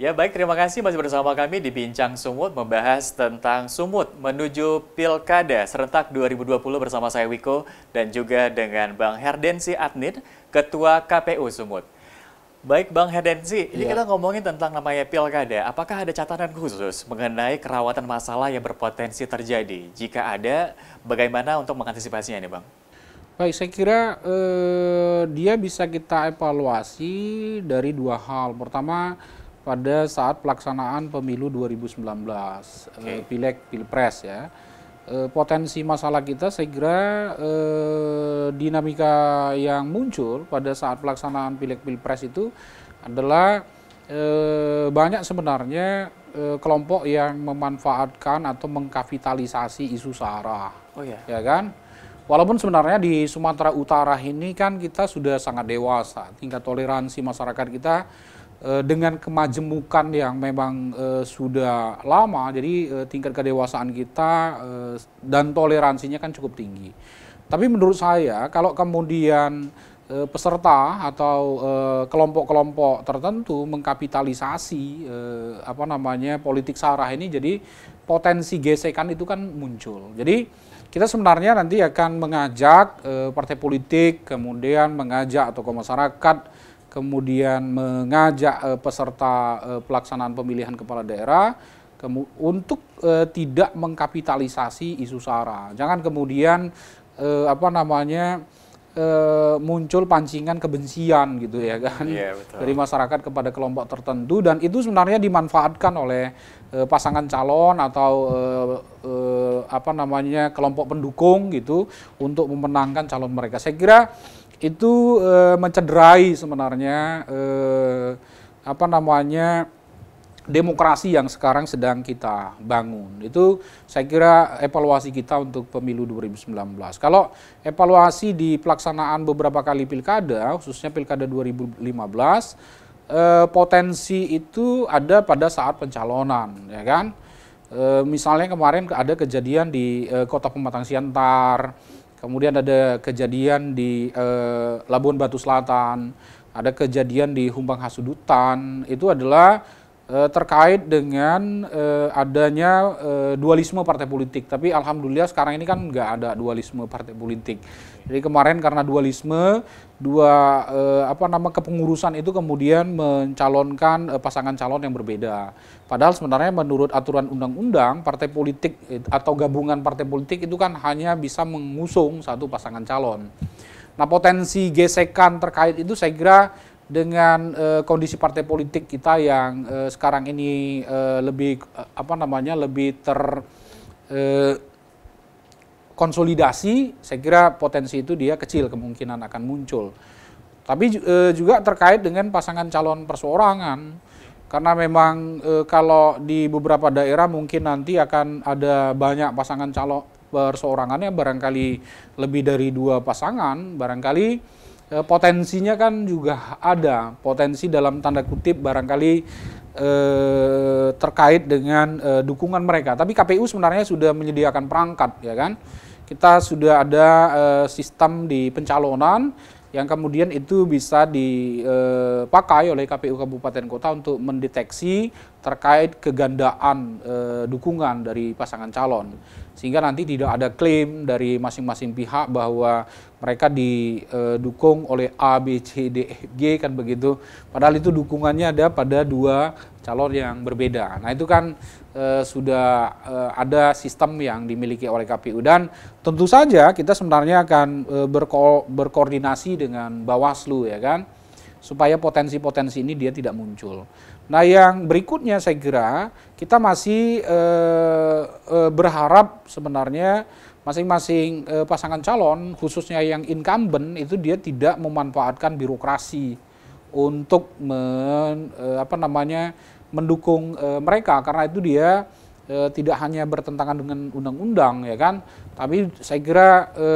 Ya baik, terima kasih masih bersama kami di Bincang Sumut membahas tentang Sumut menuju Pilkada serentak 2020 bersama saya Wiko dan juga dengan Bang Herdensi Adnit Ketua KPU Sumut. Baik Bang Herdensi, ini iya. kita ngomongin tentang namanya Pilkada. Apakah ada catatan khusus mengenai kerawatan masalah yang berpotensi terjadi? Jika ada, bagaimana untuk mengantisipasinya nih Bang? Baik, saya kira eh, dia bisa kita evaluasi dari dua hal. Pertama, pada saat pelaksanaan pemilu 2019 okay. Eh, pileg pilpres ya eh, potensi masalah kita saya kira uh, dinamika yang muncul pada saat pelaksanaan pileg pilpres itu adalah banyak sebenarnya kelompok yang memanfaatkan atau mengkapitalisasi isu sara oh, yeah. ya kan Walaupun sebenarnya di Sumatera Utara ini kan kita sudah sangat dewasa, tingkat toleransi masyarakat kita Eh, dengan kemajemukan yang memang uh, sudah lama, jadi uh, tingkat kedewasaan kita uh, dan toleransinya kan cukup tinggi. Tapi menurut saya, kalau kemudian uh, peserta atau kelompok-kelompok tertentu mengkapitalisasi uh, apa namanya politik sarah ini, jadi potensi gesekan itu kan muncul. Jadi kita sebenarnya nanti akan mengajak uh, partai politik, kemudian mengajak tokoh masyarakat kemudian mengajak eh, peserta eh, pelaksanaan pemilihan kepala daerah untuk eh, tidak mengkapitalisasi isu sara. Jangan kemudian apa namanya muncul pancingan kebencian gitu ya kan yeah, iya, dari masyarakat kepada kelompok tertentu dan itu sebenarnya dimanfaatkan oleh pasangan calon atau apa namanya kelompok pendukung gitu untuk memenangkan calon mereka. Saya kira itu e, mencederai sebenarnya e, apa namanya demokrasi yang sekarang sedang kita bangun. Itu saya kira evaluasi kita untuk pemilu 2019. Kalau evaluasi di pelaksanaan beberapa kali pilkada, khususnya pilkada 2015, e, eh, potensi itu ada pada saat pencalonan, ya kan? E, misalnya kemarin ada kejadian di e, Kota Pematang Siantar, Kemudian ada kejadian di eh, Labuan Batu Selatan, ada kejadian di Humbang Hasudutan. Itu adalah Eh, terkait dengan eh, adanya eh, dualisme partai politik. Tapi alhamdulillah sekarang ini kan nggak ada dualisme partai politik. Jadi kemarin karena dualisme dua apa nama kepengurusan itu kemudian mencalonkan pasangan calon yang berbeda. Padahal sebenarnya menurut aturan undang-undang partai politik atau gabungan partai politik itu kan hanya bisa mengusung satu pasangan calon. Nah potensi gesekan terkait itu saya kira dengan uh, kondisi partai politik kita yang uh, sekarang ini uh, lebih uh, apa namanya lebih ter uh, konsolidasi, saya kira potensi itu dia kecil kemungkinan akan muncul. Tapi e, juga terkait dengan pasangan calon perseorangan karena memang e, kalau di beberapa daerah mungkin nanti akan ada banyak pasangan calon perseorangannya barangkali lebih dari dua pasangan barangkali Eh, potensinya kan juga ada potensi dalam tanda kutip barangkali e, terkait dengan e, dukungan mereka. Tapi KPU sebenarnya sudah menyediakan perangkat ya kan. Kita sudah ada e, sistem di pencalonan yang kemudian itu bisa dipakai oleh KPU Kabupaten Kota untuk mendeteksi terkait kegandaan dukungan dari pasangan calon sehingga nanti tidak ada klaim dari masing-masing pihak bahwa mereka didukung eh, oleh A, B, C, D, F, G kan begitu. Padahal itu dukungannya ada pada dua calon yang berbeda. Nah itu kan e, sudah e, ada sistem yang dimiliki oleh KPU dan tentu saja kita sebenarnya akan e, berko berkoordinasi dengan Bawaslu ya kan supaya potensi-potensi ini dia tidak muncul. Nah, yang berikutnya saya kira kita masih eh, eh, berharap sebenarnya masing-masing eh, pasangan calon khususnya yang incumbent itu dia tidak memanfaatkan birokrasi untuk men, eh, apa namanya mendukung eh, mereka karena itu dia e, tidak hanya bertentangan dengan undang-undang ya kan, tapi saya kira e,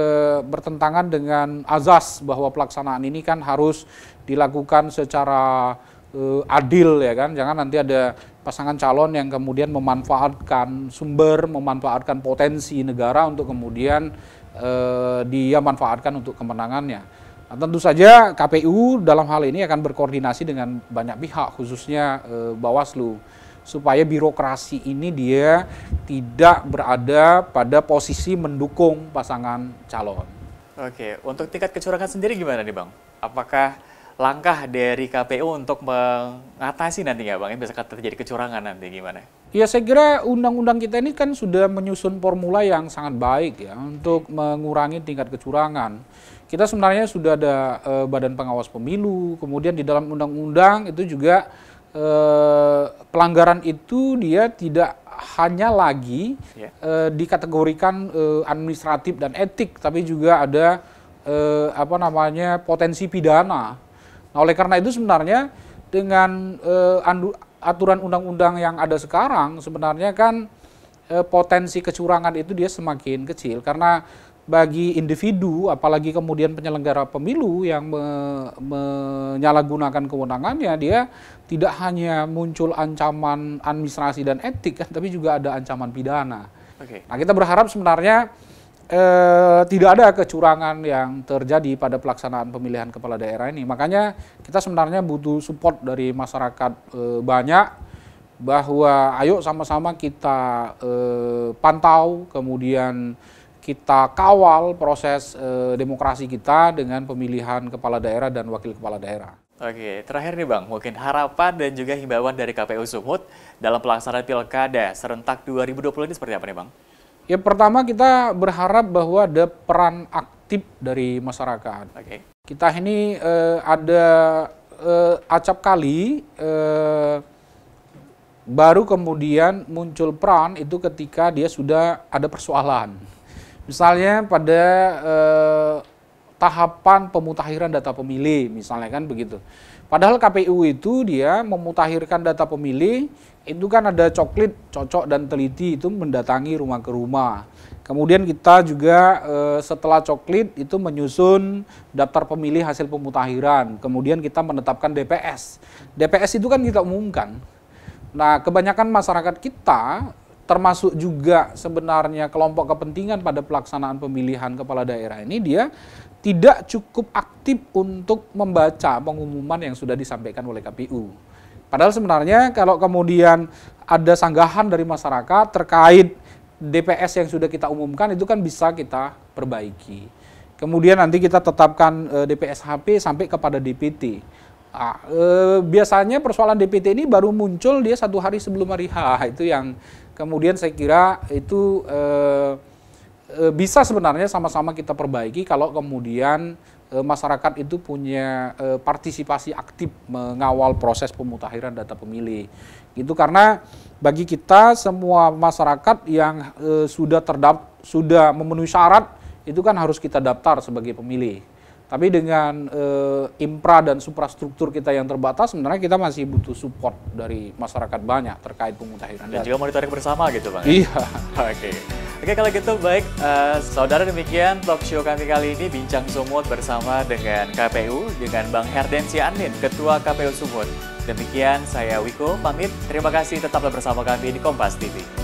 bertentangan dengan azas bahwa pelaksanaan ini kan harus dilakukan secara e, adil ya kan, jangan nanti ada pasangan calon yang kemudian memanfaatkan sumber, memanfaatkan potensi negara untuk kemudian e, dia manfaatkan untuk kemenangannya. Nah, tentu saja KPU dalam hal ini akan berkoordinasi dengan banyak pihak, khususnya e, Bawaslu supaya birokrasi ini dia tidak berada pada posisi mendukung pasangan calon. Oke, untuk tingkat kecurangan sendiri gimana nih Bang? Apakah langkah dari KPU untuk mengatasi nantinya Bang, yang bisa terjadi kecurangan nanti gimana? Ya saya kira undang-undang kita ini kan sudah menyusun formula yang sangat baik ya untuk mengurangi tingkat kecurangan. Kita sebenarnya sudah ada e, Badan Pengawas Pemilu, kemudian di dalam undang-undang itu juga Eh, pelanggaran itu dia tidak hanya lagi yeah. Ya. uh, dikategorikan uh, administratif dan etik, tapi juga ada uh, apa namanya potensi pidana. Nah, oleh karena itu sebenarnya dengan uh, andu, aturan undang-undang yang ada sekarang, sebenarnya kan uh, potensi kecurangan itu dia semakin kecil karena bagi individu, apalagi kemudian penyelenggara pemilu yang me, me, menyalahgunakan kewenangannya dia tidak hanya muncul ancaman administrasi dan etik kan tapi juga ada ancaman pidana. Okay. Nah, kita berharap sebenarnya eh, tidak ada kecurangan yang terjadi pada pelaksanaan pemilihan kepala daerah ini. Makanya kita sebenarnya butuh support dari masyarakat eh, banyak bahwa ayo sama-sama kita eh, pantau kemudian kita kawal proses e, demokrasi kita dengan pemilihan kepala daerah dan wakil kepala daerah. Oke, terakhir nih Bang, mungkin harapan dan juga himbauan dari KPU Sumut dalam pelaksanaan Pilkada serentak 2020 ini seperti apa nih Bang? Ya pertama kita berharap bahwa ada peran aktif dari masyarakat. Oke. Kita ini eh, ada eh, acap kali eh, baru kemudian muncul peran itu ketika dia sudah ada persoalan. Misalnya pada eh, tahapan pemutakhiran data pemilih, misalnya kan begitu. Padahal KPU itu dia memutakhirkan data pemilih, itu kan ada coklit, cocok dan teliti itu mendatangi rumah ke rumah. Kemudian kita juga eh, setelah coklit itu menyusun daftar pemilih hasil pemutakhiran. Kemudian kita menetapkan DPS. DPS itu kan kita umumkan. Nah, kebanyakan masyarakat kita termasuk juga sebenarnya kelompok kepentingan pada pelaksanaan pemilihan kepala daerah ini dia tidak cukup aktif untuk membaca pengumuman yang sudah disampaikan oleh KPU. Padahal sebenarnya kalau kemudian ada sanggahan dari masyarakat terkait DPS yang sudah kita umumkan itu kan bisa kita perbaiki. Kemudian nanti kita tetapkan eh, DPS HP sampai kepada DPT. Nah, e, eh, biasanya persoalan DPT ini baru muncul dia satu hari sebelum hari H itu yang Kemudian saya kira itu e, bisa sebenarnya sama-sama kita perbaiki kalau kemudian e, masyarakat itu punya e, partisipasi aktif mengawal proses pemutakhiran data pemilih. Itu karena bagi kita semua masyarakat yang e, sudah terdaftar sudah memenuhi syarat itu kan harus kita daftar sebagai pemilih. Tapi dengan eh, infra dan suprastruktur kita yang terbatas, sebenarnya kita masih butuh support dari masyarakat banyak terkait pemutakhiran data. Dan juga monitoring bersama gitu Bang? Ya? Iya. Oke. Oke kalau gitu baik, uh, saudara demikian talk show kami kali ini Bincang Sumut bersama dengan KPU, dengan Bang Herden Sianin, Ketua KPU Sumut. Demikian saya Wiko pamit, terima kasih tetaplah bersama kami di Kompas TV.